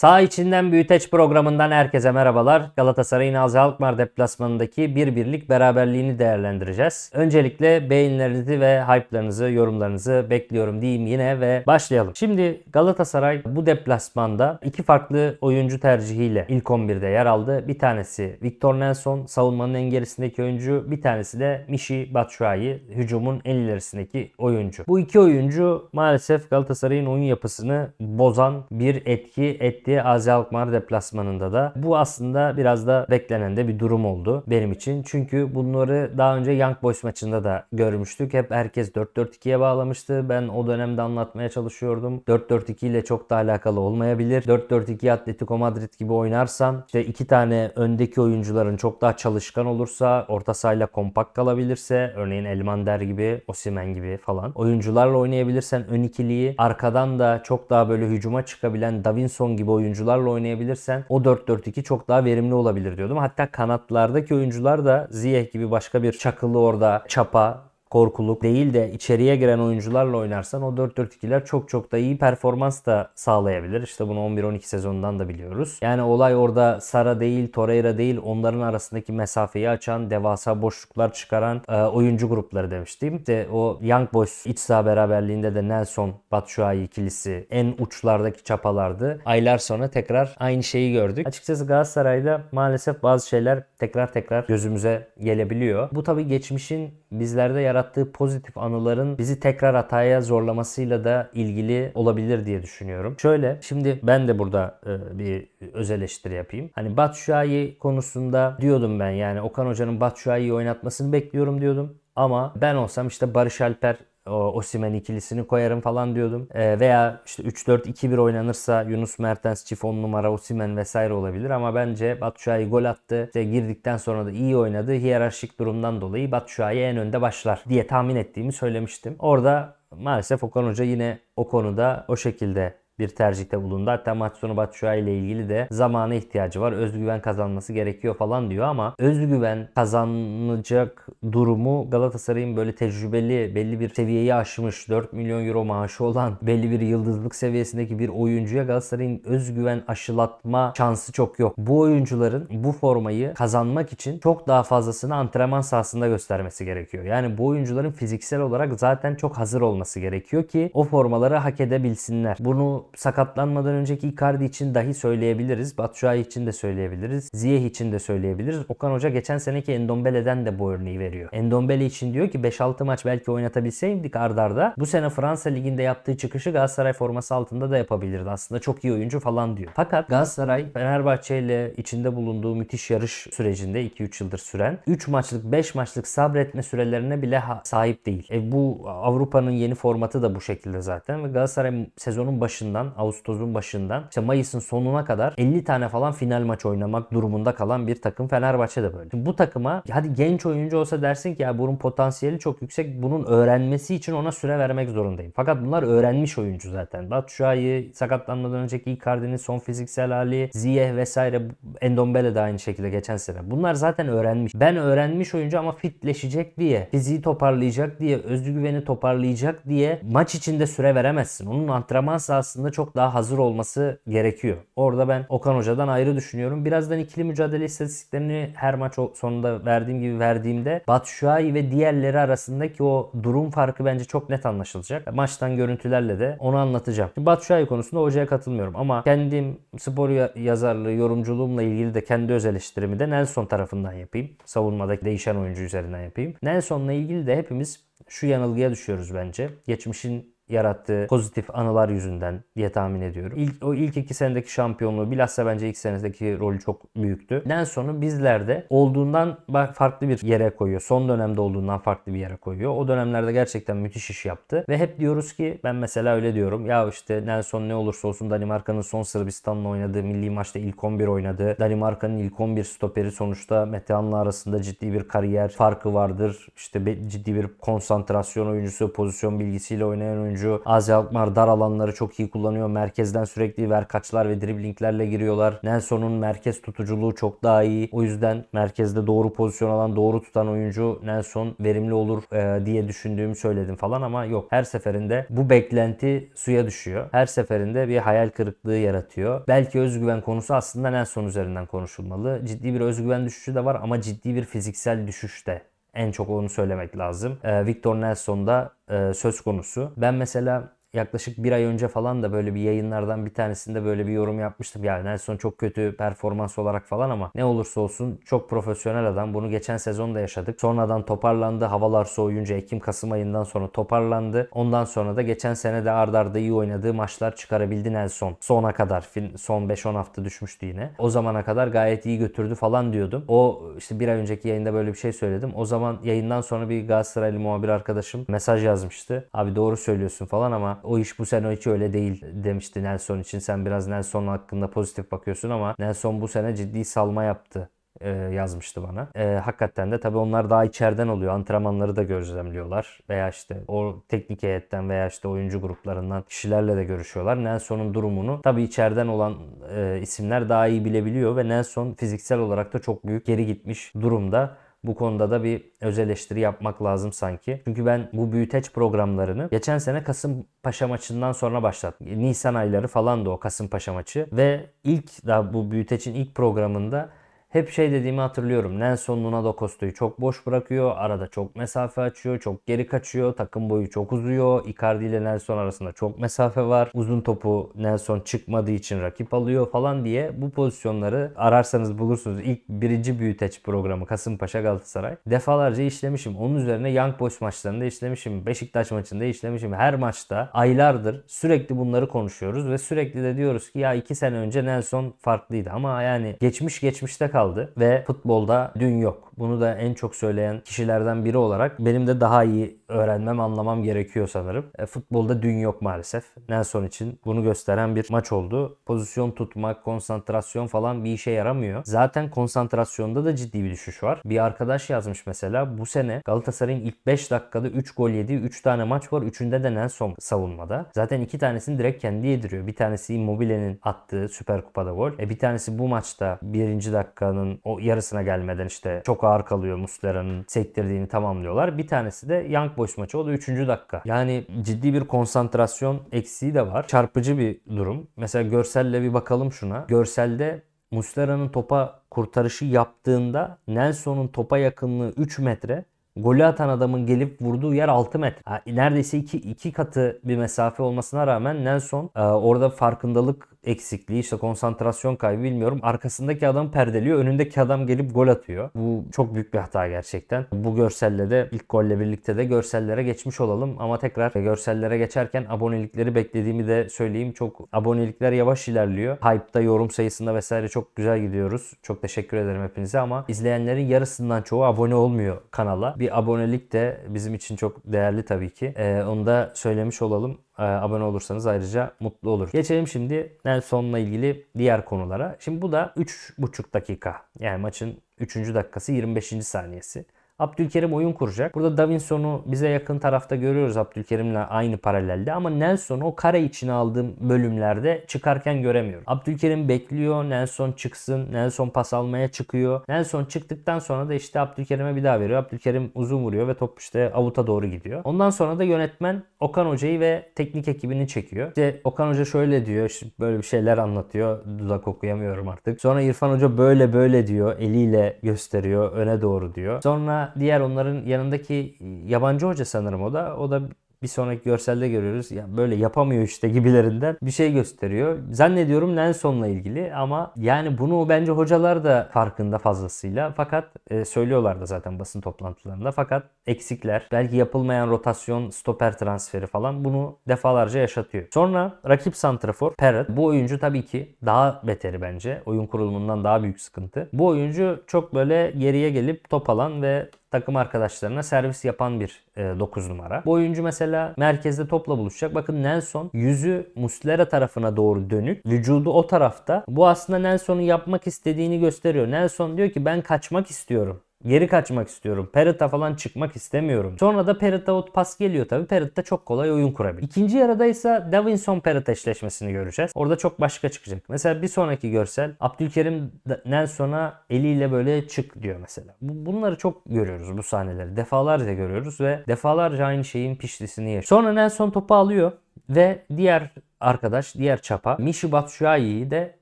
Sağ içinden büyüteç programından herkese merhabalar. Galatasaray'ın Azze Alkmaar deplasmanındaki bir birlik beraberliğini değerlendireceğiz. Öncelikle beğenilerinizi ve hype'larınızı, yorumlarınızı bekliyorum diyeyim yine ve başlayalım. Şimdi Galatasaray bu deplasmanda iki farklı oyuncu tercihiyle ilk 11'de yer aldı. Bir tanesi Victor Nelson, savunmanın en gerisindeki oyuncu. Bir tanesi de Mishi Batshuayi, hücumun en ilerisindeki oyuncu. Bu iki oyuncu maalesef Galatasaray'ın oyun yapısını bozan bir etki etti etti. Azi Alkmaar deplasmanında da. Bu aslında biraz da beklenen de bir durum oldu benim için. Çünkü bunları daha önce Young Boys maçında da görmüştük. Hep herkes 4-4-2'ye bağlamıştı. Ben o dönemde anlatmaya çalışıyordum. 4-4-2 ile çok da alakalı olmayabilir. 4-4-2 Atletico Madrid gibi oynarsan işte iki tane öndeki oyuncuların çok daha çalışkan olursa orta sahayla kompakt kalabilirse örneğin Elmander gibi Osimen gibi falan oyuncularla oynayabilirsen ön ikiliyi arkadan da çok daha böyle hücuma çıkabilen Davinson gibi oyuncularla oynayabilirsen o 4-4-2 çok daha verimli olabilir diyordum. Hatta kanatlardaki oyuncular da Ziyeh gibi başka bir çakılı orada çapa korkuluk değil de içeriye giren oyuncularla oynarsan o 4-4-2'ler çok çok da iyi performans da sağlayabilir. İşte bunu 11-12 sezonundan da biliyoruz. Yani olay orada Sara değil, Torreira değil onların arasındaki mesafeyi açan, devasa boşluklar çıkaran e, oyuncu grupları demiştim. de o Young Boys iç saha beraberliğinde de Nelson Batshuayi ikilisi en uçlardaki çapalardı. Aylar sonra tekrar aynı şeyi gördük. Açıkçası Galatasaray'da maalesef bazı şeyler tekrar tekrar gözümüze gelebiliyor. Bu tabi geçmişin bizlerde yer yarattığı pozitif anıların bizi tekrar hataya zorlamasıyla da ilgili olabilir diye düşünüyorum. Şöyle şimdi ben de burada e, bir öz eleştiri yapayım. Hani Batshuayi konusunda diyordum ben yani Okan Hoca'nın Batshuayi'yi oynatmasını bekliyorum diyordum. Ama ben olsam işte Barış Alper Osimen ikilisini koyarım falan diyordum. E, veya işte 3-4-2-1 oynanırsa Yunus Mertens çift 10 numara Osimen vesaire olabilir ama bence Batshuayi gol attı. İşte girdikten sonra da iyi oynadı. Hiyerarşik durumdan dolayı Batshuayi en önde başlar diye tahmin ettiğimi söylemiştim. Orada maalesef Okan Hoca yine o konuda o şekilde bir tercihte bulundu. Hatta maç sonu Batshuayi ile ilgili de zamana ihtiyacı var. Özgüven kazanması gerekiyor falan diyor ama özgüven kazanacak durumu Galatasaray'ın böyle tecrübeli belli bir seviyeyi aşmış 4 milyon euro maaşı olan belli bir yıldızlık seviyesindeki bir oyuncuya Galatasaray'ın özgüven aşılatma şansı çok yok. Bu oyuncuların bu formayı kazanmak için çok daha fazlasını antrenman sahasında göstermesi gerekiyor. Yani bu oyuncuların fiziksel olarak zaten çok hazır olması gerekiyor ki o formaları hak edebilsinler. Bunu sakatlanmadan önceki Icardi için dahi söyleyebiliriz. Batshuayi için de söyleyebiliriz. Ziyeh için de söyleyebiliriz. Okan Hoca geçen seneki Endombele'den de bu örneği veriyor. Endombele için diyor ki 5-6 maç belki oynatabilseydik ardarda bu sene Fransa Ligi'nde yaptığı çıkışı Galatasaray forması altında da yapabilirdi. Aslında çok iyi oyuncu falan diyor. Fakat Galatasaray Fenerbahçe ile içinde bulunduğu müthiş yarış sürecinde 2-3 yıldır süren 3 maçlık 5 maçlık sabretme sürelerine bile sahip değil. E bu Avrupa'nın yeni formatı da bu şekilde zaten ve Galatasaray sezonun başında başından, Ağustos'un başından işte Mayıs'ın sonuna kadar 50 tane falan final maç oynamak durumunda kalan bir takım Fenerbahçe de böyle. Şimdi bu takıma hadi genç oyuncu olsa dersin ki ya bunun potansiyeli çok yüksek. Bunun öğrenmesi için ona süre vermek zorundayım. Fakat bunlar öğrenmiş oyuncu zaten. Batshuayi sakatlanmadan önceki Icardi'nin son fiziksel hali, Ziyeh vesaire Endombele de aynı şekilde geçen sene. Bunlar zaten öğrenmiş. Ben öğrenmiş oyuncu ama fitleşecek diye, fiziği toparlayacak diye, özgüveni toparlayacak diye maç içinde süre veremezsin. Onun antrenman sahasında aslında çok daha hazır olması gerekiyor. Orada ben Okan Hoca'dan ayrı düşünüyorum. Birazdan ikili mücadele istatistiklerini her maç sonunda verdiğim gibi verdiğimde Batshuayi ve diğerleri arasındaki o durum farkı bence çok net anlaşılacak. Maçtan görüntülerle de onu anlatacağım. Batshuayi konusunda hocaya katılmıyorum ama kendim spor yazarlığı, yorumculuğumla ilgili de kendi öz eleştirimi de Nelson tarafından yapayım. Savunmadaki değişen oyuncu üzerinden yapayım. Nelson'la ilgili de hepimiz şu yanılgıya düşüyoruz bence. Geçmişin yarattığı pozitif anılar yüzünden diye tahmin ediyorum. İlk, o ilk iki senedeki şampiyonluğu bilhassa bence ilk senedeki rolü çok büyüktü. Nelson'u bizlerde olduğundan farklı bir yere koyuyor. Son dönemde olduğundan farklı bir yere koyuyor. O dönemlerde gerçekten müthiş iş yaptı. Ve hep diyoruz ki ben mesela öyle diyorum. Ya işte Nelson ne olursa olsun Danimarka'nın son Sırbistan'la oynadığı milli maçta ilk 11 oynadı. Danimarka'nın ilk 11 stoperi sonuçta Metehan'la arasında ciddi bir kariyer farkı vardır. İşte ciddi bir konsantrasyon oyuncusu, pozisyon bilgisiyle oynayan oyuncu oyuncu. Az Alkmaar dar alanları çok iyi kullanıyor. Merkezden sürekli verkaçlar ve driblinglerle giriyorlar. Nelson'un merkez tutuculuğu çok daha iyi. O yüzden merkezde doğru pozisyon alan, doğru tutan oyuncu Nelson verimli olur e, diye düşündüğümü söyledim falan ama yok. Her seferinde bu beklenti suya düşüyor. Her seferinde bir hayal kırıklığı yaratıyor. Belki özgüven konusu aslında Nelson üzerinden konuşulmalı. Ciddi bir özgüven düşüşü de var ama ciddi bir fiziksel düşüş de en çok onu söylemek lazım. Ee, Victor Nelson da e, söz konusu. Ben mesela yaklaşık bir ay önce falan da böyle bir yayınlardan bir tanesinde böyle bir yorum yapmıştım. Ya Nelson çok kötü performans olarak falan ama ne olursa olsun çok profesyonel adam. Bunu geçen sezon da yaşadık. Sonradan toparlandı. Havalar soğuyunca Ekim-Kasım ayından sonra toparlandı. Ondan sonra da geçen sene de ardarda arda iyi oynadığı maçlar çıkarabildi Nelson. Sona kadar son 5-10 hafta düşmüştü yine. O zamana kadar gayet iyi götürdü falan diyordum. O işte bir ay önceki yayında böyle bir şey söyledim. O zaman yayından sonra bir Galatasaraylı muhabir arkadaşım mesaj yazmıştı. Abi doğru söylüyorsun falan ama o iş bu sene hiç öyle değil demişti Nelson için. Sen biraz Nelson hakkında pozitif bakıyorsun ama Nelson bu sene ciddi salma yaptı e, yazmıştı bana. E, hakikaten de tabii onlar daha içeriden oluyor. Antrenmanları da gözlemliyorlar. Veya işte o teknik heyetten veya işte oyuncu gruplarından kişilerle de görüşüyorlar. Nelson'un durumunu tabii içeriden olan e, isimler daha iyi bilebiliyor ve Nelson fiziksel olarak da çok büyük geri gitmiş durumda bu konuda da bir öz eleştiri yapmak lazım sanki. Çünkü ben bu büyüteç programlarını geçen sene Kasımpaşa maçından sonra başlattım. Nisan ayları falan da o Kasımpaşa maçı ve ilk daha bu büyüteçin ilk programında hep şey dediğimi hatırlıyorum. Nelson Luna da Costa'yı çok boş bırakıyor. Arada çok mesafe açıyor. Çok geri kaçıyor. Takım boyu çok uzuyor. Icardi ile Nelson arasında çok mesafe var. Uzun topu Nelson çıkmadığı için rakip alıyor falan diye bu pozisyonları ararsanız bulursunuz. İlk birinci büyüteç programı Kasımpaşa Galatasaray. Defalarca işlemişim. Onun üzerine Young Boys maçlarında işlemişim. Beşiktaş maçında işlemişim. Her maçta aylardır sürekli bunları konuşuyoruz ve sürekli de diyoruz ki ya iki sene önce Nelson farklıydı ama yani geçmiş geçmişte kaldı ve futbolda dün yok. Bunu da en çok söyleyen kişilerden biri olarak benim de daha iyi öğrenmem, anlamam gerekiyor sanırım. E, futbolda dün yok maalesef. Nelson için bunu gösteren bir maç oldu. Pozisyon tutmak, konsantrasyon falan bir işe yaramıyor. Zaten konsantrasyonda da ciddi bir düşüş var. Bir arkadaş yazmış mesela bu sene Galatasaray'ın ilk 5 dakikada 3 gol yediği 3 tane maç var. Üçünde de Nelson savunmada. Zaten iki tanesini direkt kendi yediriyor. Bir tanesi Immobile'nin attığı Süper Kupa'da gol. E bir tanesi bu maçta birinci dakikanın o yarısına gelmeden işte çok ağır kalıyor Muslera'nın sektirdiğini tamamlıyorlar. Bir tanesi de Young Boys maçı. O da 3. dakika. Yani ciddi bir konsantrasyon eksiği de var. Çarpıcı bir durum. Mesela görselle bir bakalım şuna. Görselde Muslera'nın topa kurtarışı yaptığında Nelson'un topa yakınlığı 3 metre. Golü atan adamın gelip vurduğu yer 6 metre. Yani neredeyse 2 katı bir mesafe olmasına rağmen Nelson e, orada farkındalık eksikliği işte konsantrasyon kaybı bilmiyorum. Arkasındaki adam perdeliyor. Önündeki adam gelip gol atıyor. Bu çok büyük bir hata gerçekten. Bu görselle de ilk golle birlikte de görsellere geçmiş olalım. Ama tekrar görsellere geçerken abonelikleri beklediğimi de söyleyeyim. Çok abonelikler yavaş ilerliyor. Hype'da yorum sayısında vesaire çok güzel gidiyoruz. Çok teşekkür ederim hepinize ama izleyenlerin yarısından çoğu abone olmuyor kanala. Bir abonelik de bizim için çok değerli tabii ki. Ee, onu da söylemiş olalım. E, abone olursanız ayrıca mutlu olur. Geçelim şimdi Nelson'la ilgili diğer konulara. Şimdi bu da 3,5 dakika. Yani maçın 3. dakikası 25. saniyesi. Abdülkerim oyun kuracak. Burada Davinson'u bize yakın tarafta görüyoruz Abdülkerim'le aynı paralelde ama Nelson o kare içine aldığım bölümlerde çıkarken göremiyorum. Abdülkerim bekliyor Nelson çıksın. Nelson pas almaya çıkıyor. Nelson çıktıktan sonra da işte Abdülkerim'e bir daha veriyor. Abdülkerim uzun vuruyor ve top işte avuta doğru gidiyor. Ondan sonra da yönetmen Okan Hoca'yı ve teknik ekibini çekiyor. İşte Okan Hoca şöyle diyor işte böyle bir şeyler anlatıyor. Dudak okuyamıyorum artık. Sonra İrfan Hoca böyle böyle diyor. Eliyle gösteriyor. Öne doğru diyor. Sonra diğer onların yanındaki ıı, yabancı hoca sanırım o da. O da bir sonraki görselde görüyoruz. Ya böyle yapamıyor işte gibilerinden bir şey gösteriyor. Zannediyorum Nelson'la ilgili ama yani bunu bence hocalar da farkında fazlasıyla. Fakat e, söylüyorlar da zaten basın toplantılarında. Fakat eksikler, belki yapılmayan rotasyon, stoper transferi falan bunu defalarca yaşatıyor. Sonra rakip santrafor Perret Bu oyuncu tabii ki daha beteri bence. Oyun kurulumundan daha büyük sıkıntı. Bu oyuncu çok böyle geriye gelip top alan ve takım arkadaşlarına servis yapan bir e, numara. Bu oyuncu mesela merkezde topla buluşacak. Bakın Nelson yüzü Muslera tarafına doğru dönük. Vücudu o tarafta. Bu aslında Nelson'un yapmak istediğini gösteriyor. Nelson diyor ki ben kaçmak istiyorum. Geri kaçmak istiyorum. Parrot'a falan çıkmak istemiyorum. Sonra da Parrot'a pas geliyor tabii. Parrot çok kolay oyun kurabilir. İkinci yarıda ise Davinson Parrot eşleşmesini göreceğiz. Orada çok başka çıkacak. Mesela bir sonraki görsel Abdülkerim'den sonra eliyle böyle çık diyor mesela. Bunları çok görüyoruz bu sahneleri. Defalarca görüyoruz ve defalarca aynı şeyin pişlisini yaşıyor. Sonra Nelson topu alıyor ve diğer arkadaş, diğer çapa Mishi Batshuayi'yi de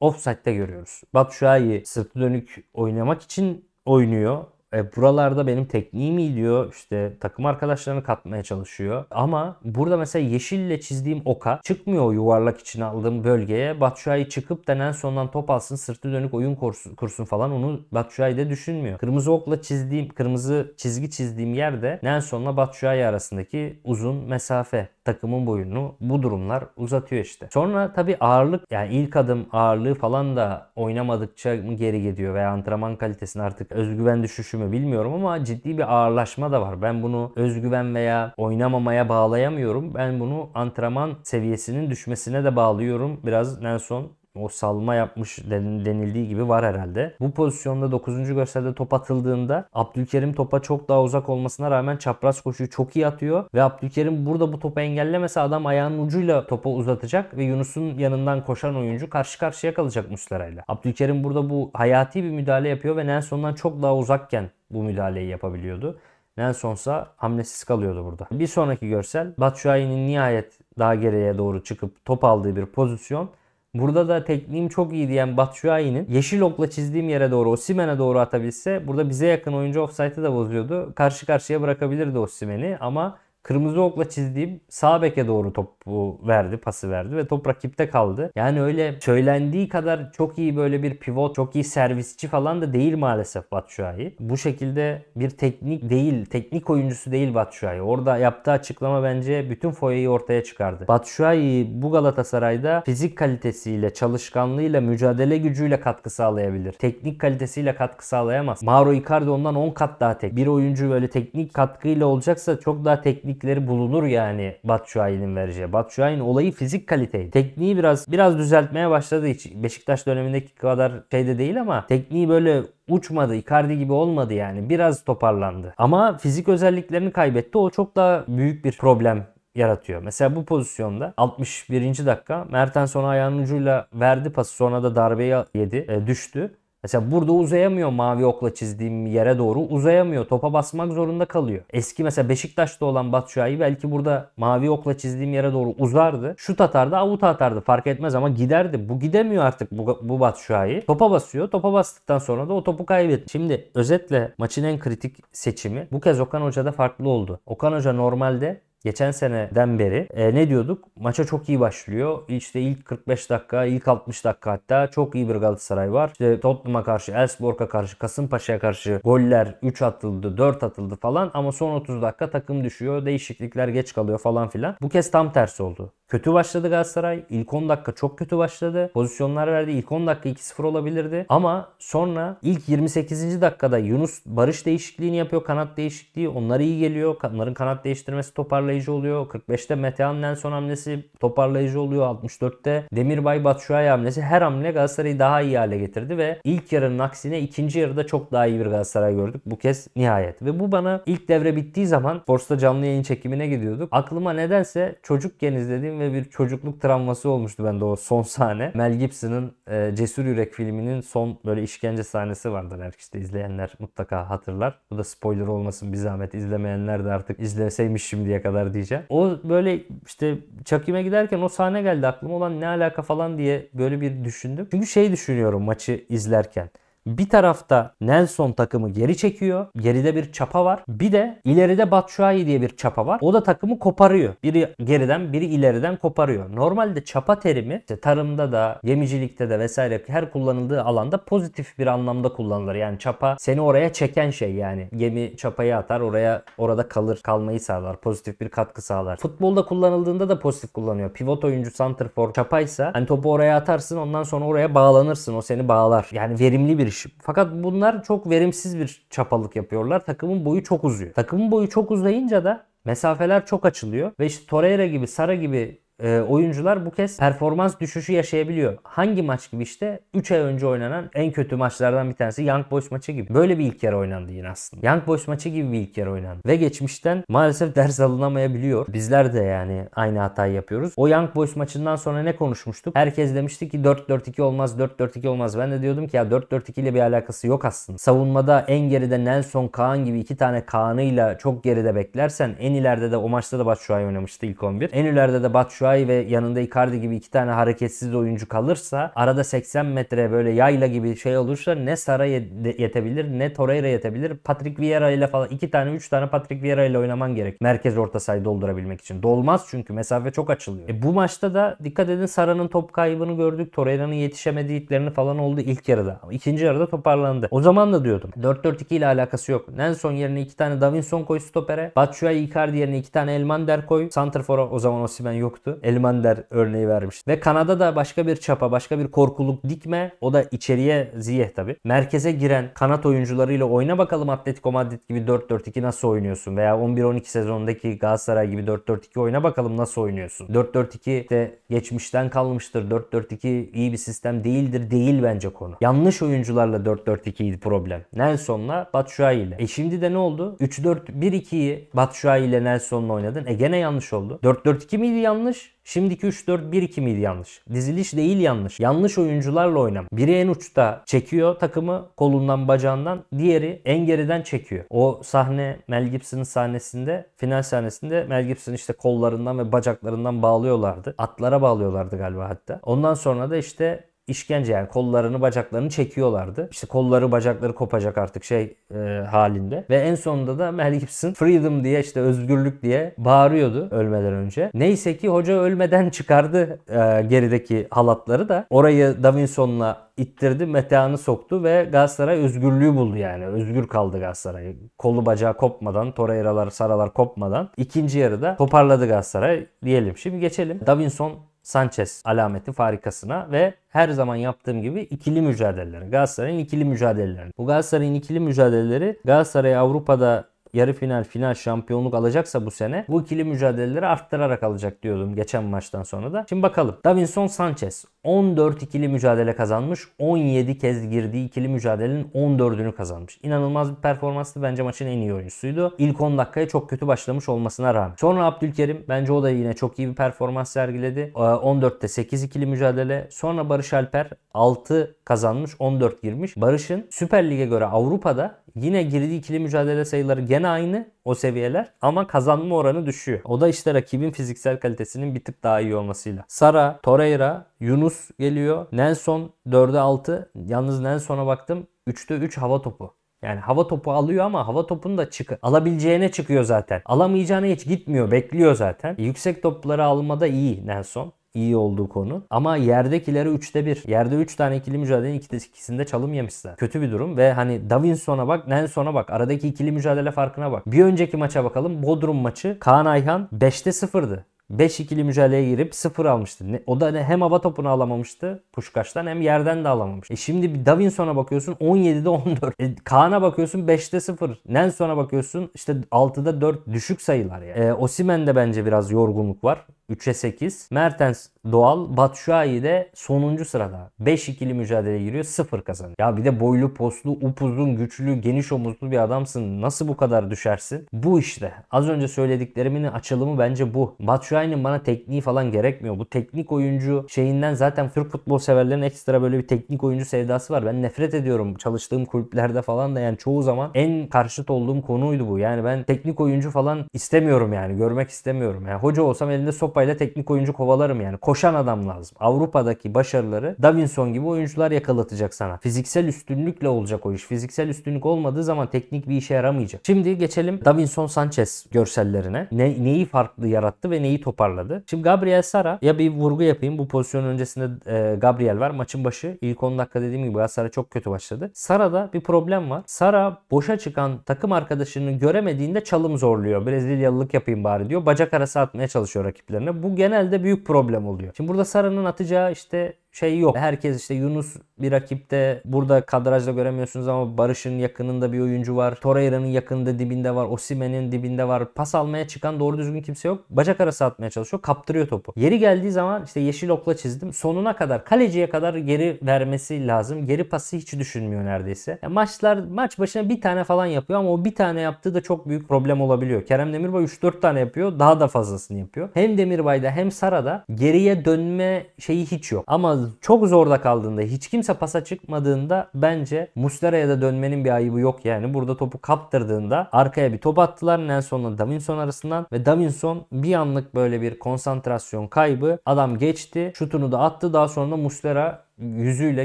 offside'de görüyoruz. Batshuayi sırtı dönük oynamak için oynuyor. E, buralarda benim tekniğim iyi diyor. İşte takım arkadaşlarını katmaya çalışıyor. Ama burada mesela yeşille çizdiğim oka çıkmıyor o yuvarlak içine aldığım bölgeye. Batshuayi çıkıp denen sondan top alsın sırtı dönük oyun kursun, kursun falan onu Batshuayi de düşünmüyor. Kırmızı okla çizdiğim kırmızı çizgi çizdiğim yerde Nelson'la Batshuayi arasındaki uzun mesafe takımın boyunu bu durumlar uzatıyor işte. Sonra tabii ağırlık yani ilk adım ağırlığı falan da oynamadıkça geri gidiyor veya antrenman kalitesinin artık özgüven düşüşü mı bilmiyorum ama ciddi bir ağırlaşma da var. Ben bunu özgüven veya oynamamaya bağlayamıyorum. Ben bunu antrenman seviyesinin düşmesine de bağlıyorum. Biraz Nelson o salma yapmış denildiği gibi var herhalde. Bu pozisyonda 9. gösteride top atıldığında Abdülkerim topa çok daha uzak olmasına rağmen çapraz koşuyu çok iyi atıyor ve Abdülkerim burada bu topu engellemese adam ayağının ucuyla topu uzatacak ve Yunus'un yanından koşan oyuncu karşı karşıya kalacak Muslera Abdülkerim burada bu hayati bir müdahale yapıyor ve Nelson'dan çok daha uzakken bu müdahaleyi yapabiliyordu. Nelson'sa hamlesiz kalıyordu burada. Bir sonraki görsel Batshuayi'nin nihayet daha geriye doğru çıkıp top aldığı bir pozisyon Burada da tekniğim çok iyi diyen Batshuayi'nin yeşil okla çizdiğim yere doğru Osimen'e doğru atabilse burada bize yakın oyuncu offside'ı da bozuyordu. Karşı karşıya bırakabilirdi Osimen'i ama kırmızı okla çizdiğim sağ beke doğru topu verdi, pası verdi ve top rakipte kaldı. Yani öyle söylendiği kadar çok iyi böyle bir pivot, çok iyi servisçi falan da değil maalesef Batshuayi. Bu şekilde bir teknik değil, teknik oyuncusu değil Batshuayi. Orada yaptığı açıklama bence bütün foyayı ortaya çıkardı. Batshuayi bu Galatasaray'da fizik kalitesiyle, çalışkanlığıyla, mücadele gücüyle katkı sağlayabilir. Teknik kalitesiyle katkı sağlayamaz. Mauro Icardi ondan 10 kat daha tek. Bir oyuncu böyle teknik katkıyla olacaksa çok daha teknik teknikleri bulunur yani Batshuayi'nin vereceği. Batshuayi'nin olayı fizik kaliteyi. Tekniği biraz biraz düzeltmeye başladı hiç. Beşiktaş dönemindeki kadar şeyde değil ama tekniği böyle uçmadı. Icardi gibi olmadı yani. Biraz toparlandı. Ama fizik özelliklerini kaybetti. O çok daha büyük bir problem yaratıyor. Mesela bu pozisyonda 61. dakika Mertens ona ayağının ucuyla verdi pası sonra da darbeyi yedi. E, düştü. Mesela burada uzayamıyor mavi okla çizdiğim yere doğru. Uzayamıyor. Topa basmak zorunda kalıyor. Eski mesela Beşiktaş'ta olan Batshuayi belki burada mavi okla çizdiğim yere doğru uzardı. Şut atardı, avuta atardı. Fark etmez ama giderdi. Bu gidemiyor artık bu, bu Batshuayi. Topa basıyor. Topa bastıktan sonra da o topu kaybetti. Şimdi özetle maçın en kritik seçimi bu kez Okan Hoca'da farklı oldu. Okan Hoca normalde Geçen seneden beri e, ne diyorduk? Maça çok iyi başlıyor. İşte ilk 45 dakika, ilk 60 dakika hatta çok iyi bir Galatasaray var. İşte Tottenham'a karşı, Elfsborg'a karşı, Kasımpaşa'ya karşı goller 3 atıldı, 4 atıldı falan ama son 30 dakika takım düşüyor. Değişiklikler geç kalıyor falan filan. Bu kez tam tersi oldu. Kötü başladı Galatasaray. İlk 10 dakika çok kötü başladı. Pozisyonlar verdi. İlk 10 dakika 2-0 olabilirdi. Ama sonra ilk 28. dakikada Yunus Barış değişikliğini yapıyor. Kanat değişikliği. Onlar iyi geliyor. Onların kanat değiştirmesi toparlayıcı oluyor. 45'te Metehan'ın en son hamlesi toparlayıcı oluyor. 64'te Demirbay Batshuayi hamlesi. Her hamle Galatasaray'ı daha iyi hale getirdi ve ilk yarının aksine ikinci yarıda çok daha iyi bir Galatasaray gördük. Bu kez nihayet. Ve bu bana ilk devre bittiği zaman Force'da canlı yayın çekimine gidiyorduk. Aklıma nedense çocukken izlediğim ve bir çocukluk travması olmuştu bende o son sahne. Mel Gibson'ın e, Cesur Yürek filminin son böyle işkence sahnesi vardır. Eğer işte izleyenler mutlaka hatırlar. Bu da spoiler olmasın bir zahmet. izlemeyenler de artık izleseymiş şimdiye kadar diyeceğim. O böyle işte Çakim'e giderken o sahne geldi aklıma olan ne alaka falan diye böyle bir düşündüm. Çünkü şey düşünüyorum maçı izlerken. Bir tarafta Nelson takımı geri çekiyor. Geride bir çapa var. Bir de ileride Batshuayi diye bir çapa var. O da takımı koparıyor. Biri geriden biri ileriden koparıyor. Normalde çapa terimi işte tarımda da gemicilikte de vesaire her kullanıldığı alanda pozitif bir anlamda kullanılır. Yani çapa seni oraya çeken şey yani. Gemi çapayı atar oraya orada kalır kalmayı sağlar. Pozitif bir katkı sağlar. Futbolda kullanıldığında da pozitif kullanıyor. Pivot oyuncu santrfor çapaysa hani topu oraya atarsın ondan sonra oraya bağlanırsın. O seni bağlar. Yani verimli bir gelişim. Fakat bunlar çok verimsiz bir çapalık yapıyorlar. Takımın boyu çok uzuyor. Takımın boyu çok uzayınca da mesafeler çok açılıyor ve işte Torreira gibi, Sara gibi e, oyuncular bu kez performans düşüşü yaşayabiliyor. Hangi maç gibi işte? 3 ay önce oynanan en kötü maçlardan bir tanesi Young Boys maçı gibi. Böyle bir ilk yarı oynandı yine aslında. Young Boys maçı gibi bir ilk yarı oynandı. Ve geçmişten maalesef ders alınamayabiliyor. Bizler de yani aynı hatayı yapıyoruz. O Young Boys maçından sonra ne konuşmuştuk? Herkes demişti ki 4-4-2 olmaz, 4-4-2 olmaz. Ben de diyordum ki ya 4-4-2 ile bir alakası yok aslında. Savunmada en geride Nelson Kaan gibi iki tane Kaan'ıyla çok geride beklersen en ileride de o maçta da Batshuayi oynamıştı ilk 11. En ileride de Batshuayi Oktay ve yanında Icardi gibi iki tane hareketsiz oyuncu kalırsa arada 80 metre böyle yayla gibi şey olursa ne Sara yetebilir ne Torreira yetebilir. Patrick Vieira ile falan iki tane üç tane Patrick Vieira ile oynaman gerek. Merkez orta sahayı doldurabilmek için. Dolmaz çünkü mesafe çok açılıyor. E bu maçta da dikkat edin Sara'nın top kaybını gördük. Torreira'nın yetişemediklerini falan oldu ilk yarıda. Ama ikinci yarıda toparlandı. O zaman da diyordum. 4-4-2 ile alakası yok. Nelson yerine iki tane Davinson koy stopere. Batshuayi Icardi yerine iki tane Elmander koy. Santrfor'a o zaman Osimhen yoktu. Elmander örneği vermiş. Ve Kanada'da başka bir çapa, başka bir korkuluk dikme. O da içeriye ziyeh tabi. Merkeze giren kanat oyuncularıyla oyna bakalım Atletico Madrid gibi 4-4-2 nasıl oynuyorsun? Veya 11-12 sezonundaki Galatasaray gibi 4-4-2 oyna bakalım nasıl oynuyorsun? 4-4-2 de geçmişten kalmıştır. 4-4-2 iyi bir sistem değildir. Değil bence konu. Yanlış oyuncularla 4-4-2 idi problem. Nelson'la Batshuayi ile. E şimdi de ne oldu? 3-4-1-2'yi Batshuayi ile Nelson'la oynadın. E gene yanlış oldu. 4-4-2 miydi yanlış? Şimdiki 3-4-1-2 miydi yanlış? Diziliş değil yanlış. Yanlış oyuncularla oynam. Biri en uçta çekiyor takımı kolundan bacağından. Diğeri en geriden çekiyor. O sahne Mel Gibson'ın sahnesinde final sahnesinde Mel Gibson işte kollarından ve bacaklarından bağlıyorlardı. Atlara bağlıyorlardı galiba hatta. Ondan sonra da işte işkence yani kollarını bacaklarını çekiyorlardı. İşte kolları bacakları kopacak artık şey e, halinde. Ve en sonunda da Mel Gibson freedom diye işte özgürlük diye bağırıyordu ölmeden önce. Neyse ki hoca ölmeden çıkardı e, gerideki halatları da. Orayı Davinson'la ittirdi, metanı soktu ve Galatasaray özgürlüğü buldu yani. Özgür kaldı Galatasaray. Kolu bacağı kopmadan, Torreira'lar, Saralar kopmadan. ikinci yarıda toparladı Galatasaray diyelim. Şimdi geçelim. Davinson Sanchez alameti farikasına ve her zaman yaptığım gibi ikili mücadelelere. Galatasaray'ın ikili mücadeleleri. Bu Galatasaray'ın ikili mücadeleleri Galatasaray Avrupa'da yarı final final şampiyonluk alacaksa bu sene bu ikili mücadeleleri arttırarak alacak diyordum geçen maçtan sonra da. Şimdi bakalım. Davinson Sanchez 14 ikili mücadele kazanmış. 17 kez girdiği ikili mücadelenin 14'ünü kazanmış. İnanılmaz bir performanstı. Bence maçın en iyi oyuncusuydu. İlk 10 dakikaya çok kötü başlamış olmasına rağmen. Sonra Abdülkerim bence o da yine çok iyi bir performans sergiledi. 14'te ee, 8 ikili mücadele. Sonra Barış Alper 6 kazanmış 14 girmiş. Barış'ın Süper Lig'e göre Avrupa'da yine girdiği ikili mücadele sayıları genel Gene aynı o seviyeler ama kazanma oranı düşüyor. O da işte rakibin fiziksel kalitesinin bir tık daha iyi olmasıyla. Sara, Torreira, Yunus geliyor. Nelson 4'e 6. Yalnız Nelson'a baktım 3'te 3 hava topu. Yani hava topu alıyor ama hava topunu da çıkı alabileceğine çıkıyor zaten. Alamayacağına hiç gitmiyor, bekliyor zaten. Yüksek topları almada iyi Nelson iyi olduğu konu. Ama yerdekileri 3'te 1. Yerde 3 tane ikili mücadelenin ikisinde çalım yemişler. Kötü bir durum ve hani Davinson'a bak, Nelson'a bak. Aradaki ikili mücadele farkına bak. Bir önceki maça bakalım. Bodrum maçı Kaan Ayhan 5'te 0'dı. 5 ikili mücadeleye girip 0 almıştı. ne? O da hem hava topunu alamamıştı Puşkaş'tan hem yerden de alamamış. E şimdi bir Davinson'a bakıyorsun 17'de 14. E Kaan'a bakıyorsun 5'te 0. Nelson'a bakıyorsun işte 6'da 4 düşük sayılar yani. E, Osimen'de bence biraz yorgunluk var. 3'e 8. Mertens doğal. Batshuayi de sonuncu sırada. 5 ikili mücadeleye giriyor. 0 kazanıyor. Ya bir de boylu postlu, upuzun, güçlü, geniş omuzlu bir adamsın. Nasıl bu kadar düşersin? Bu işte. Az önce söylediklerimin açılımı bence bu. Batshuayi'nin bana tekniği falan gerekmiyor. Bu teknik oyuncu şeyinden zaten Türk futbol severlerin ekstra böyle bir teknik oyuncu sevdası var. Ben nefret ediyorum. Çalıştığım kulüplerde falan da yani çoğu zaman en karşıt olduğum konuydu bu. Yani ben teknik oyuncu falan istemiyorum yani. Görmek istemiyorum. Yani hoca olsam elinde sopa kafayla teknik oyuncu kovalarım yani. Koşan adam lazım. Avrupa'daki başarıları Davinson gibi oyuncular yakalatacak sana. Fiziksel üstünlükle olacak o iş. Fiziksel üstünlük olmadığı zaman teknik bir işe yaramayacak. Şimdi geçelim Davinson Sanchez görsellerine. Ne, neyi farklı yarattı ve neyi toparladı? Şimdi Gabriel Sara ya bir vurgu yapayım. Bu pozisyon öncesinde e, Gabriel var. Maçın başı ilk 10 dakika dediğim gibi Sara çok kötü başladı. Sara'da bir problem var. Sara boşa çıkan takım arkadaşını göremediğinde çalım zorluyor. Brezilyalılık yapayım bari diyor. Bacak arası atmaya çalışıyor rakiplerine bu genelde büyük problem oluyor. Şimdi burada Sara'nın atacağı işte şey yok. Herkes işte Yunus bir rakipte burada kadrajda göremiyorsunuz ama Barış'ın yakınında bir oyuncu var. Torreira'nın yakında dibinde var. Osimen'in dibinde var. Pas almaya çıkan doğru düzgün kimse yok. Bacak arası atmaya çalışıyor. Kaptırıyor topu. Yeri geldiği zaman işte yeşil okla çizdim. Sonuna kadar kaleciye kadar geri vermesi lazım. Geri pası hiç düşünmüyor neredeyse. Ya maçlar maç başına bir tane falan yapıyor ama o bir tane yaptığı da çok büyük problem olabiliyor. Kerem Demirbay 3-4 tane yapıyor. Daha da fazlasını yapıyor. Hem Demirbay'da hem Sara'da geriye dönme şeyi hiç yok. Ama çok zorda kaldığında, hiç kimse pasa çıkmadığında bence Muslera'ya da dönmenin bir ayıbı yok yani. Burada topu kaptırdığında arkaya bir top attılar Nelson'la Davinson arasından ve Davinson bir anlık böyle bir konsantrasyon kaybı. Adam geçti, şutunu da attı. Daha sonra Muslera yüzüyle,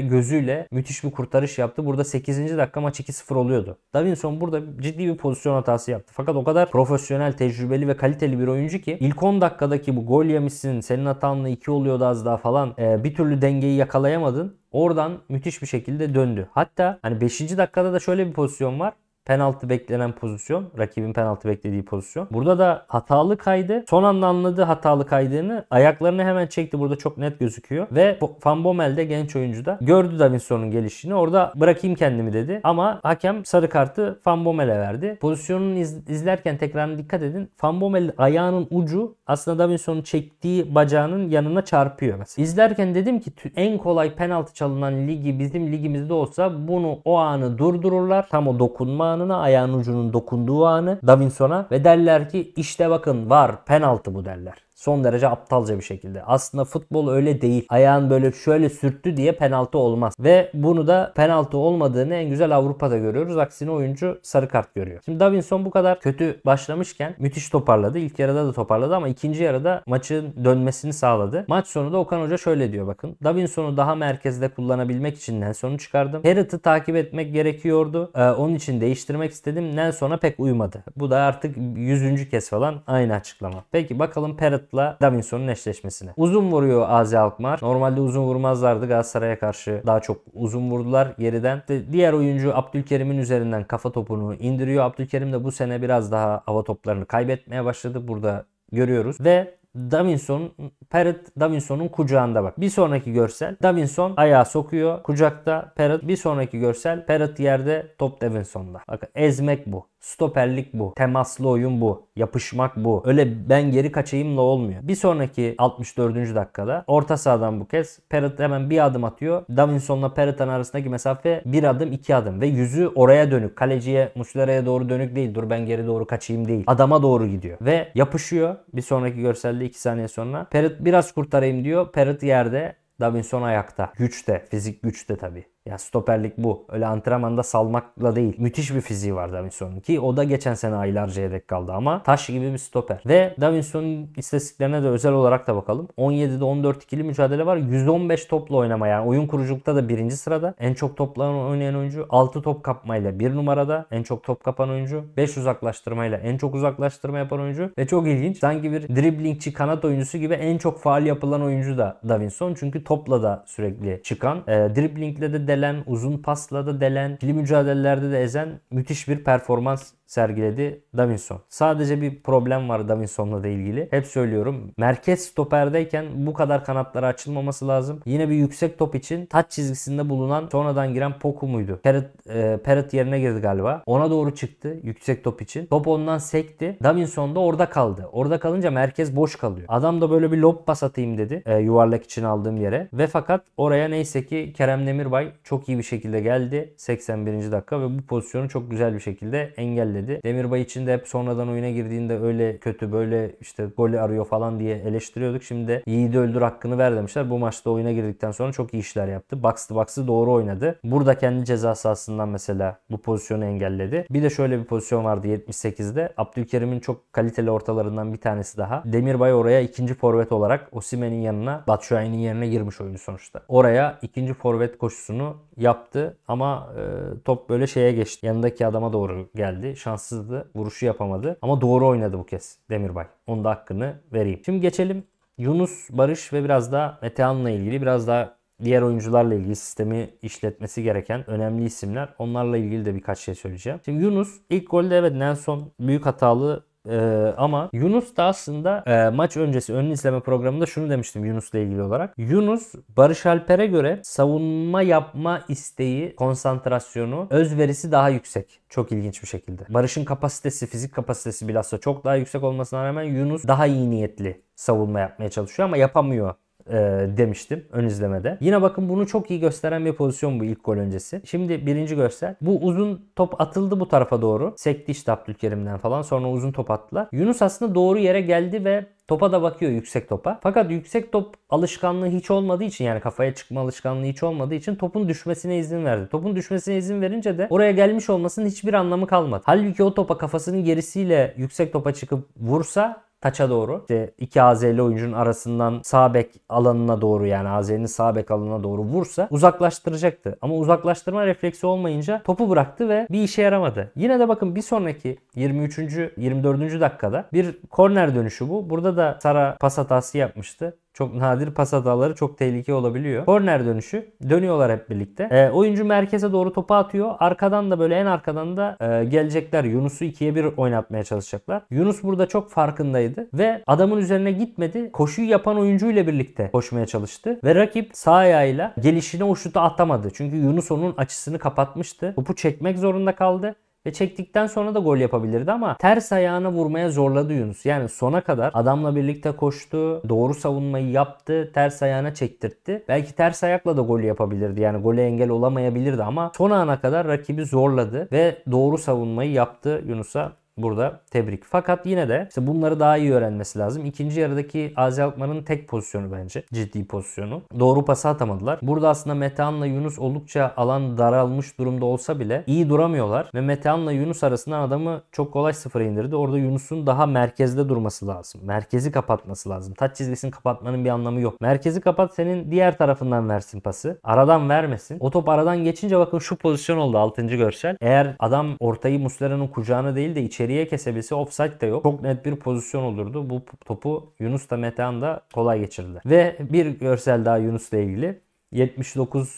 gözüyle müthiş bir kurtarış yaptı. Burada 8. dakika maç 2-0 oluyordu. Davinson burada ciddi bir pozisyon hatası yaptı. Fakat o kadar profesyonel, tecrübeli ve kaliteli bir oyuncu ki ilk 10 dakikadaki bu gol yemişsin, senin hatanla 2 oluyordu az daha falan e, bir türlü dengeyi yakalayamadın. Oradan müthiş bir şekilde döndü. Hatta hani 5. dakikada da şöyle bir pozisyon var penaltı beklenen pozisyon. Rakibin penaltı beklediği pozisyon. Burada da hatalı kaydı. Son anda anladı hatalı kaydığını. Ayaklarını hemen çekti. Burada çok net gözüküyor. Ve Van Bommel de genç oyuncu da gördü Davinson'un gelişini. Orada bırakayım kendimi dedi. Ama hakem sarı kartı Van Bommel'e verdi. Pozisyonunu iz, izlerken tekrarına dikkat edin. Van Bommel ayağının ucu aslında Davinson'un çektiği bacağının yanına çarpıyor. Mesela. İzlerken dedim ki en kolay penaltı çalınan ligi bizim ligimizde olsa bunu o anı durdururlar. Tam o dokunma anına ayağın ucunun dokunduğu anı Davinson'a ve derler ki işte bakın var penaltı bu derler. Son derece aptalca bir şekilde. Aslında futbol öyle değil. Ayağın böyle şöyle sürttü diye penaltı olmaz. Ve bunu da penaltı olmadığını en güzel Avrupa'da görüyoruz. Aksine oyuncu sarı kart görüyor. Şimdi Davinson bu kadar kötü başlamışken müthiş toparladı. İlk yarıda da toparladı ama ikinci yarıda maçın dönmesini sağladı. Maç sonunda Okan Hoca şöyle diyor bakın. Davinson'u daha merkezde kullanabilmek için Nelson'u çıkardım. Harret'ı takip etmek gerekiyordu. Ee, onun için değiştirmek istedim. Nelson'a pek uymadı. Bu da artık yüzüncü kez falan aynı açıklama. Peki bakalım Parrot Rashford'la Davinson'un eşleşmesine. Uzun vuruyor Azi Alkmaar. Normalde uzun vurmazlardı Galatasaray'a karşı daha çok uzun vurdular geriden. İşte diğer oyuncu Abdülkerim'in üzerinden kafa topunu indiriyor. Abdülkerim de bu sene biraz daha hava toplarını kaybetmeye başladı. Burada görüyoruz ve Davinson, Parrot Davinson'un kucağında bak. Bir sonraki görsel Davinson ayağa sokuyor kucakta Parrot. Bir sonraki görsel Parrot yerde top Davinson'da. Bakın ezmek bu. Stoperlik bu. Temaslı oyun bu. Yapışmak bu. Öyle ben geri kaçayımla olmuyor. Bir sonraki 64. dakikada orta sahadan bu kez Perit hemen bir adım atıyor. Davinson'la Perit'in arasındaki mesafe bir adım iki adım ve yüzü oraya dönük. Kaleciye Muslera'ya doğru dönük değil. Dur ben geri doğru kaçayım değil. Adama doğru gidiyor ve yapışıyor. Bir sonraki görselde 2 saniye sonra. Perit biraz kurtarayım diyor. Perit yerde. Davinson ayakta. Güç de, fizik güç de tabii. Ya stoperlik bu. Öyle antrenmanda salmakla değil. Müthiş bir fiziği var Davinson'un ki o da geçen sene aylarca yedek kaldı ama taş gibi bir stoper. Ve Davinson'un istatistiklerine de özel olarak da bakalım. 17'de 14 ikili mücadele var. 115 topla oynama yani oyun kuruculukta da birinci sırada. En çok topla oynayan oyuncu. 6 top kapmayla bir numarada. En çok top kapan oyuncu. 5 uzaklaştırmayla en çok uzaklaştırma yapan oyuncu. Ve çok ilginç. Sanki bir driblingçi kanat oyuncusu gibi en çok faal yapılan oyuncu da Davinson. Çünkü topla da sürekli çıkan. E, driblingle de delen, uzun pasla da delen, kili mücadelelerde de ezen müthiş bir performans sergiledi Davinson. Sadece bir problem var Davinson'la da ilgili. Hep söylüyorum. Merkez stoperdeyken bu kadar kanatlara açılmaması lazım. Yine bir yüksek top için taç çizgisinde bulunan sonradan giren Poku muydu? Parrot, e, Parrot yerine girdi galiba. Ona doğru çıktı yüksek top için. Top ondan sekti. Davinson da orada kaldı. Orada kalınca merkez boş kalıyor. Adam da böyle bir lob pas atayım dedi. E, yuvarlak için aldığım yere. Ve fakat oraya neyse ki Kerem Demirbay çok iyi bir şekilde geldi. 81. dakika ve bu pozisyonu çok güzel bir şekilde engelledi dedi. Demirba için de hep sonradan oyuna girdiğinde öyle kötü böyle işte golü arıyor falan diye eleştiriyorduk. Şimdi de Yiğit'i öldür hakkını ver demişler. Bu maçta oyuna girdikten sonra çok iyi işler yaptı. Box to box'ı doğru oynadı. Burada kendi ceza sahasından mesela bu pozisyonu engelledi. Bir de şöyle bir pozisyon vardı 78'de. Abdülkerim'in çok kaliteli ortalarından bir tanesi daha. Demirbay oraya ikinci forvet olarak Osimen'in yanına Batshuayi'nin yerine girmiş oyuncu sonuçta. Oraya ikinci forvet koşusunu yaptı ama e, top böyle şeye geçti. Yanındaki adama doğru geldi. Şans şanssızdı. Vuruşu yapamadı. Ama doğru oynadı bu kez Demirbay. Onun da hakkını vereyim. Şimdi geçelim Yunus, Barış ve biraz daha Metehan'la ilgili biraz daha diğer oyuncularla ilgili sistemi işletmesi gereken önemli isimler. Onlarla ilgili de birkaç şey söyleyeceğim. Şimdi Yunus ilk golde evet en son büyük hatalı ee, ama Yunus da aslında e, maç öncesi ön izleme programında şunu demiştim Yunus'la ilgili olarak. Yunus Barış Alper'e göre savunma yapma isteği, konsantrasyonu, özverisi daha yüksek. Çok ilginç bir şekilde. Barış'ın kapasitesi, fizik kapasitesi bilhassa çok daha yüksek olmasına rağmen Yunus daha iyi niyetli savunma yapmaya çalışıyor ama yapamıyor e, demiştim ön izlemede. Yine bakın bunu çok iyi gösteren bir pozisyon bu ilk gol öncesi. Şimdi birinci görsel. Bu uzun top atıldı bu tarafa doğru. Sekti işte Abdülkerim'den falan. Sonra uzun top attılar. Yunus aslında doğru yere geldi ve Topa da bakıyor yüksek topa. Fakat yüksek top alışkanlığı hiç olmadığı için yani kafaya çıkma alışkanlığı hiç olmadığı için topun düşmesine izin verdi. Topun düşmesine izin verince de oraya gelmiş olmasının hiçbir anlamı kalmadı. Halbuki o topa kafasının gerisiyle yüksek topa çıkıp vursa taça doğru. İşte iki AZ'li oyuncunun arasından sağ bek alanına doğru yani AZ'nin sağ bek alanına doğru vursa uzaklaştıracaktı. Ama uzaklaştırma refleksi olmayınca topu bıraktı ve bir işe yaramadı. Yine de bakın bir sonraki 23. 24. dakikada bir korner dönüşü bu. Burada da Sara pas hatası yapmıştı. Çok nadir pas hataları çok tehlikeli olabiliyor. Korner dönüşü. Dönüyorlar hep birlikte. E, oyuncu merkeze doğru topu atıyor. Arkadan da böyle en arkadan da e, gelecekler. Yunus'u 2'ye 1 oynatmaya çalışacaklar. Yunus burada çok farkındaydı ve adamın üzerine gitmedi. Koşuyu yapan oyuncuyla birlikte koşmaya çalıştı ve rakip sağ ayağıyla gelişine o şutu atamadı. Çünkü Yunus onun açısını kapatmıştı. Topu çekmek zorunda kaldı ve çektikten sonra da gol yapabilirdi ama ters ayağına vurmaya zorladı Yunus. Yani sona kadar adamla birlikte koştu, doğru savunmayı yaptı, ters ayağına çektirtti. Belki ters ayakla da gol yapabilirdi. Yani gole engel olamayabilirdi ama son ana kadar rakibi zorladı ve doğru savunmayı yaptı Yunus'a. Burada tebrik. Fakat yine de işte bunları daha iyi öğrenmesi lazım. İkinci yarıdaki Azi Alkmaar'ın tek pozisyonu bence. Ciddi pozisyonu. Doğru pası atamadılar. Burada aslında Metehan'la Yunus oldukça alan daralmış durumda olsa bile iyi duramıyorlar. Ve Metehan'la Yunus arasında adamı çok kolay sıfıra indirdi. Orada Yunus'un daha merkezde durması lazım. Merkezi kapatması lazım. Taç çizgisini kapatmanın bir anlamı yok. Merkezi kapat senin diğer tarafından versin pası. Aradan vermesin. O top aradan geçince bakın şu pozisyon oldu 6. görsel. Eğer adam ortayı Muslera'nın kucağına değil de içeri ileriye kesebisi offside de yok. Çok net bir pozisyon olurdu. Bu topu Yunus da Metehan da kolay geçirdiler. Ve bir görsel daha Yunus ile ilgili. 79.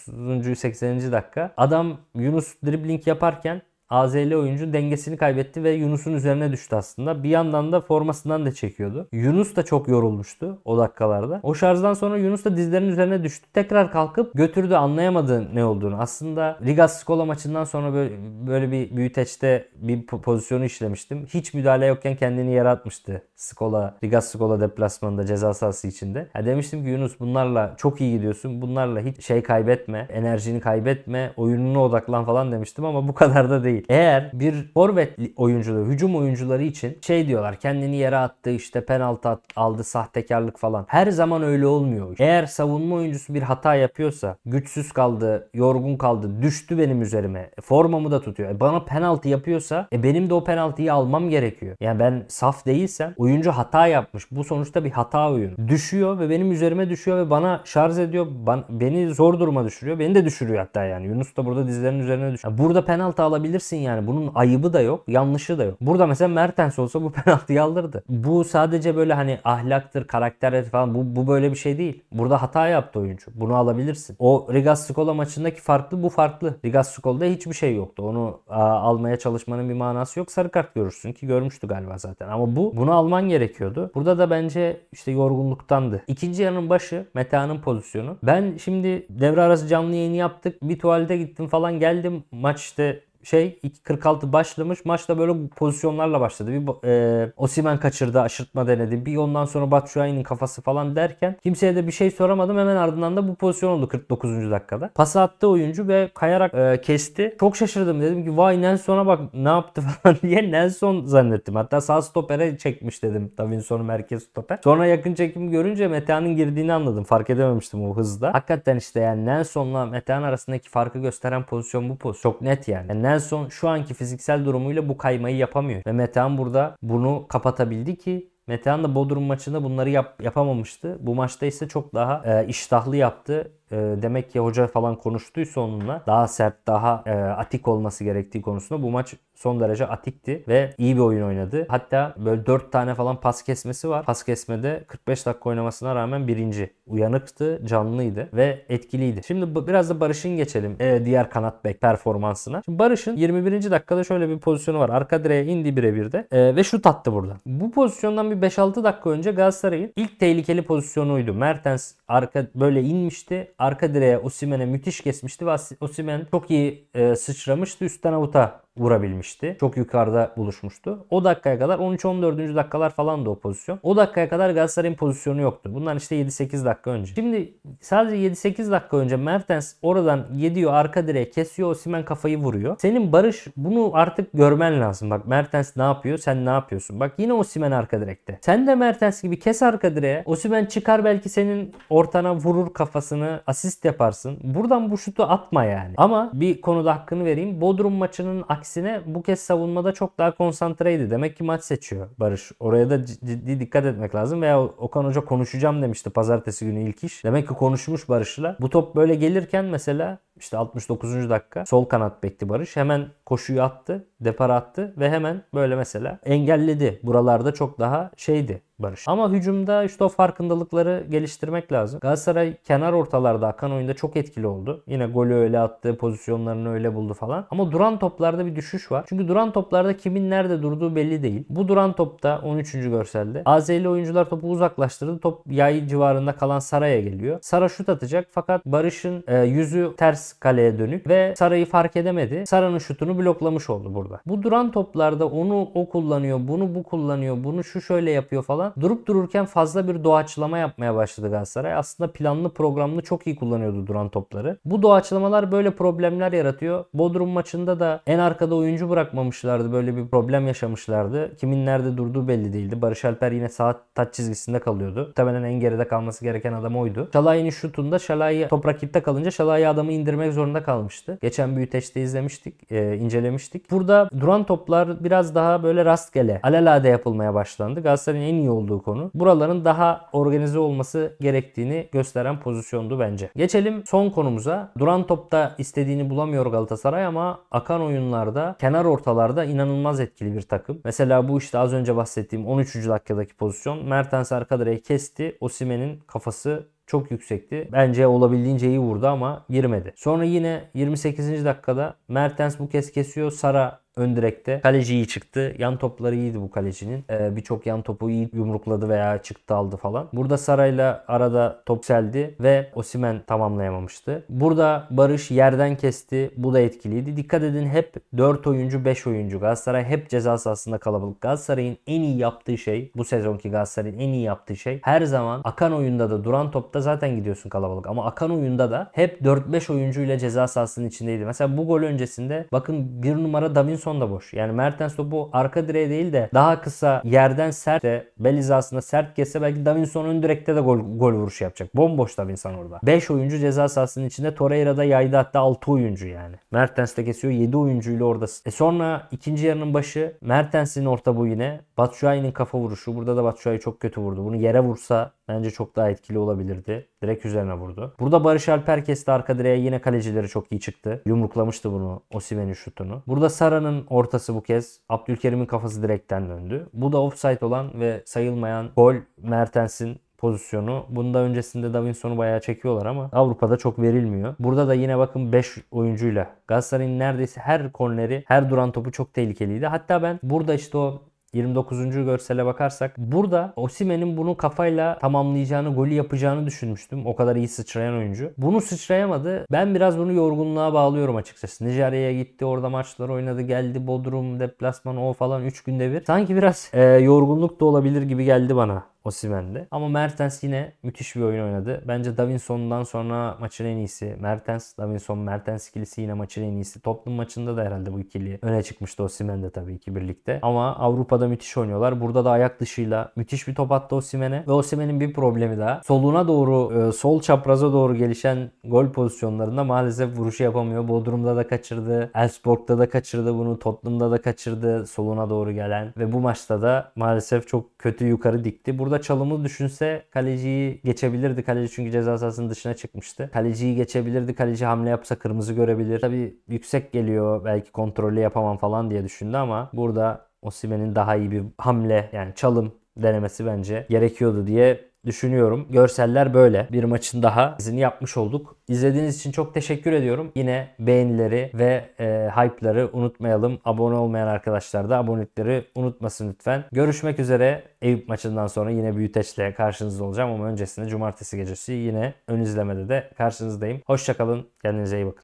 80. dakika. Adam Yunus dribling yaparken AZL oyuncu dengesini kaybetti ve Yunus'un üzerine düştü aslında. Bir yandan da formasından da çekiyordu. Yunus da çok yorulmuştu o dakikalarda. O şarjdan sonra Yunus da dizlerinin üzerine düştü. Tekrar kalkıp götürdü anlayamadı ne olduğunu. Aslında Ligas Skola maçından sonra böyle, böyle bir büyüteçte bir pozisyonu işlemiştim. Hiç müdahale yokken kendini yere atmıştı Skola, Ligas Skola deplasmanında ceza sahası içinde. Ya demiştim ki Yunus bunlarla çok iyi gidiyorsun. Bunlarla hiç şey kaybetme, enerjini kaybetme, oyununa odaklan falan demiştim ama bu kadar da değil değil. Eğer bir forvet oyuncuları, hücum oyuncuları için şey diyorlar kendini yere attı işte penaltı aldı sahtekarlık falan. Her zaman öyle olmuyor. Eğer savunma oyuncusu bir hata yapıyorsa güçsüz kaldı, yorgun kaldı, düştü benim üzerime. E, formamı da tutuyor. E, bana penaltı yapıyorsa e, benim de o penaltıyı almam gerekiyor. Yani ben saf değilsem oyuncu hata yapmış. Bu sonuçta bir hata oyunu. Düşüyor ve benim üzerime düşüyor ve bana şarj ediyor. Ben, beni zor duruma düşürüyor. Beni de düşürüyor hatta yani. Yunus da burada dizlerinin üzerine düşüyor. Yani burada penaltı alabilirsin Yeneceksin yani. Bunun ayıbı da yok. Yanlışı da yok. Burada mesela Mertens olsa bu penaltıyı alırdı. Bu sadece böyle hani ahlaktır, karakter falan bu, bu böyle bir şey değil. Burada hata yaptı oyuncu. Bunu alabilirsin. O Rigas Skola maçındaki farklı bu farklı. Rigas Skola'da hiçbir şey yoktu. Onu a, almaya çalışmanın bir manası yok. Sarı kart görürsün ki görmüştü galiba zaten. Ama bu bunu alman gerekiyordu. Burada da bence işte yorgunluktandı. İkinci yarının başı Meta'nın pozisyonu. Ben şimdi devre arası canlı yayını yaptık. Bir tuvalete gittim falan geldim. Maç işte şey 46 başlamış. Maçta böyle pozisyonlarla başladı. Bir e, Osimen kaçırdı, aşırtma denedi. Bir ondan sonra Batshuayi'nin kafası falan derken kimseye de bir şey soramadım. Hemen ardından da bu pozisyon oldu 49. dakikada. Pas attı oyuncu ve kayarak e, kesti. Çok şaşırdım. Dedim ki vay Nelson'a bak ne yaptı falan diye Nelson zannettim. Hatta sağ stopere çekmiş dedim. Davinson'u merkez stoper. Sonra yakın çekim görünce Metehan'ın girdiğini anladım. Fark edememiştim o hızda. Hakikaten işte yani Nelson'la Metehan arasındaki farkı gösteren pozisyon bu pozisyon. Çok net yani. yani Nelson şu anki fiziksel durumuyla bu kaymayı yapamıyor. Ve Metehan burada bunu kapatabildi ki Metehan da Bodrum maçında bunları yap, yapamamıştı. Bu maçta ise çok daha e, iştahlı yaptı ee, demek ki hoca falan konuştuysa onunla daha sert, daha e, atik olması gerektiği konusunda bu maç son derece atikti ve iyi bir oyun oynadı. Hatta böyle 4 tane falan pas kesmesi var. Pas kesmede 45 dakika oynamasına rağmen birinci. Uyanıktı, canlıydı ve etkiliydi. Şimdi biraz da Barış'ın geçelim e, diğer kanat bek performansına. Şimdi Barış'ın 21. dakikada şöyle bir pozisyonu var. Arka direğe indi birebir de e, ve şut attı burada. Bu pozisyondan bir 5-6 dakika önce Galatasaray'ın ilk tehlikeli pozisyonuydu. Mertens arka böyle inmişti arka direğe Osimen'e müthiş kesmişti ve Osimen çok iyi e, sıçramıştı üstten avuta vurabilmişti. Çok yukarıda buluşmuştu. O dakikaya kadar 13-14. dakikalar falan da o pozisyon. O dakikaya kadar Galatasaray'ın pozisyonu yoktu. Bundan işte 7-8 dakika önce. Şimdi sadece 7-8 dakika önce Mertens oradan yediyor arka direğe kesiyor. Osimen kafayı vuruyor. Senin Barış bunu artık görmen lazım. Bak Mertens ne yapıyor? Sen ne yapıyorsun? Bak yine Osimen arka direkte. Sen de Mertens gibi kes arka direğe. Osimen çıkar belki senin ortana vurur kafasını asist yaparsın. Buradan bu şutu atma yani. Ama bir konuda hakkını vereyim. Bodrum maçının Aksine bu kez savunmada çok daha konsantreydi. Demek ki maç seçiyor Barış. Oraya da ciddi dikkat etmek lazım. Veya Okan Hoca konuşacağım demişti pazartesi günü ilk iş. Demek ki konuşmuş Barış'la. Bu top böyle gelirken mesela işte 69. dakika sol kanat bekti Barış. Hemen koşuyu attı, depar attı ve hemen böyle mesela engelledi. Buralarda çok daha şeydi Barış. Ama hücumda işte o farkındalıkları geliştirmek lazım. Galatasaray kenar ortalarda akan oyunda çok etkili oldu. Yine golü öyle attı, pozisyonlarını öyle buldu falan. Ama duran toplarda bir düşüş var. Çünkü duran toplarda kimin nerede durduğu belli değil. Bu duran topta 13. görselde AZ'li oyuncular topu uzaklaştırdı. Top yay civarında kalan Saray'a geliyor. Sara şut atacak fakat Barış'ın e, yüzü ters kaleye dönük ve Saray'ı fark edemedi. Sara'nın şutunu bloklamış oldu burada. Bu duran toplarda onu o kullanıyor, bunu bu kullanıyor, bunu şu şöyle yapıyor falan durup dururken fazla bir doğaçlama yapmaya başladı Galatasaray. Aslında planlı programlı çok iyi kullanıyordu duran topları. Bu doğaçlamalar böyle problemler yaratıyor. Bodrum maçında da en arkada oyuncu bırakmamışlardı. Böyle bir problem yaşamışlardı. Kimin nerede durduğu belli değildi. Barış Alper yine saat taç çizgisinde kalıyordu. Muhtemelen en geride kalması gereken adam oydu. Şalay'ın şutunda Şalay top rakipte kalınca Şalay adamı indirmek zorunda kalmıştı. Geçen büyüteçte izlemiştik, e, incelemiştik. Burada duran toplar biraz daha böyle rastgele, alelade yapılmaya başlandı. Galatasaray'ın en iyi olduğu konu. Buraların daha organize olması gerektiğini gösteren pozisyondu bence. Geçelim son konumuza. Duran topta istediğini bulamıyor Galatasaray ama akan oyunlarda kenar ortalarda inanılmaz etkili bir takım. Mesela bu işte az önce bahsettiğim 13. dakikadaki pozisyon. Mertens arka kesti. Osimen'in kafası çok yüksekti. Bence olabildiğince iyi vurdu ama girmedi. Sonra yine 28. dakikada Mertens bu kez kesiyor. Sara Ön direkte kaleci iyi çıktı. Yan topları iyiydi bu kalecinin. Ee, Birçok yan topu iyi yumrukladı veya çıktı aldı falan. Burada Saray'la arada top seldi ve Osimen tamamlayamamıştı. Burada Barış yerden kesti. Bu da etkiliydi. Dikkat edin hep 4 oyuncu 5 oyuncu. Galatasaray hep ceza sahasında kalabalık. Galatasaray'ın en iyi yaptığı şey bu sezonki Galatasaray'ın en iyi yaptığı şey her zaman akan oyunda da duran topta zaten gidiyorsun kalabalık. Ama akan oyunda da hep 4-5 oyuncuyla ceza sahasının içindeydi. Mesela bu gol öncesinde bakın bir numara Davinson son da boş. Yani Mertens topu arka direğe değil de daha kısa yerden sert de bel hizasında sert kesse belki Davinson ön direkte de gol, gol vuruşu yapacak. Bomboş Davinson orada. 5 oyuncu ceza sahasının içinde Torreira'da yaydı hatta 6 oyuncu yani. Mertens de kesiyor 7 oyuncuyla orada. E sonra ikinci yarının başı Mertens'in orta bu yine. Batshuayi'nin kafa vuruşu. Burada da Batshuayi çok kötü vurdu. Bunu yere vursa Bence çok daha etkili olabilirdi. Direkt üzerine vurdu. Burada Barış Alper kesti arka direğe. Yine kalecileri çok iyi çıktı. Yumruklamıştı bunu Osimen'in şutunu. Burada Sara'nın ortası bu kez. Abdülkerim'in kafası direkten döndü. Bu da offside olan ve sayılmayan gol Mertens'in pozisyonu. Bunda öncesinde Davinson'u bayağı çekiyorlar ama Avrupa'da çok verilmiyor. Burada da yine bakın 5 oyuncuyla Galatasaray'ın neredeyse her korneri, her duran topu çok tehlikeliydi. Hatta ben burada işte o 29. görsele bakarsak burada Osimen'in bunu kafayla tamamlayacağını, golü yapacağını düşünmüştüm. O kadar iyi sıçrayan oyuncu. Bunu sıçrayamadı. Ben biraz bunu yorgunluğa bağlıyorum açıkçası. Nijerya'ya gitti, orada maçlar oynadı, geldi Bodrum, deplasman o falan 3 günde bir. Sanki biraz e, yorgunluk da olabilir gibi geldi bana Osimhen'di. Ama Mertens yine müthiş bir oyun oynadı. Bence Davinson'dan sonra maçın en iyisi. Mertens, Davinson, Mertens ikilisi yine maçın en iyisi. Tottenham maçında da herhalde bu ikili öne çıkmıştı Osimhen de tabii ki birlikte. Ama Avrupa'da müthiş oynuyorlar. Burada da ayak dışıyla müthiş bir top attı Osimhen'e. Ve Osimhen'in bir problemi daha. Soluna doğru, e, sol çapraza doğru gelişen gol pozisyonlarında maalesef vuruşu yapamıyor. Bodrum'da da kaçırdı. Elfsborg'da da kaçırdı bunu. Tottenham'da da kaçırdı. Soluna doğru gelen. Ve bu maçta da maalesef çok kötü yukarı dikti. Burada orada çalımı düşünse kaleciyi geçebilirdi. Kaleci çünkü ceza sahasının dışına çıkmıştı. Kaleciyi geçebilirdi. Kaleci hamle yapsa kırmızı görebilir. tabi yüksek geliyor belki kontrolü yapamam falan diye düşündü ama burada Osimen'in daha iyi bir hamle yani çalım denemesi bence gerekiyordu diye düşünüyorum. Görseller böyle. Bir maçın daha izini yapmış olduk. İzlediğiniz için çok teşekkür ediyorum. Yine beğenileri ve e, hype'ları unutmayalım. Abone olmayan arkadaşlar da abonelikleri unutmasın lütfen. Görüşmek üzere. Eyüp maçından sonra yine büyüteçle karşınızda olacağım ama öncesinde cumartesi gecesi yine ön izlemede de karşınızdayım. Hoşçakalın. Kendinize iyi bakın.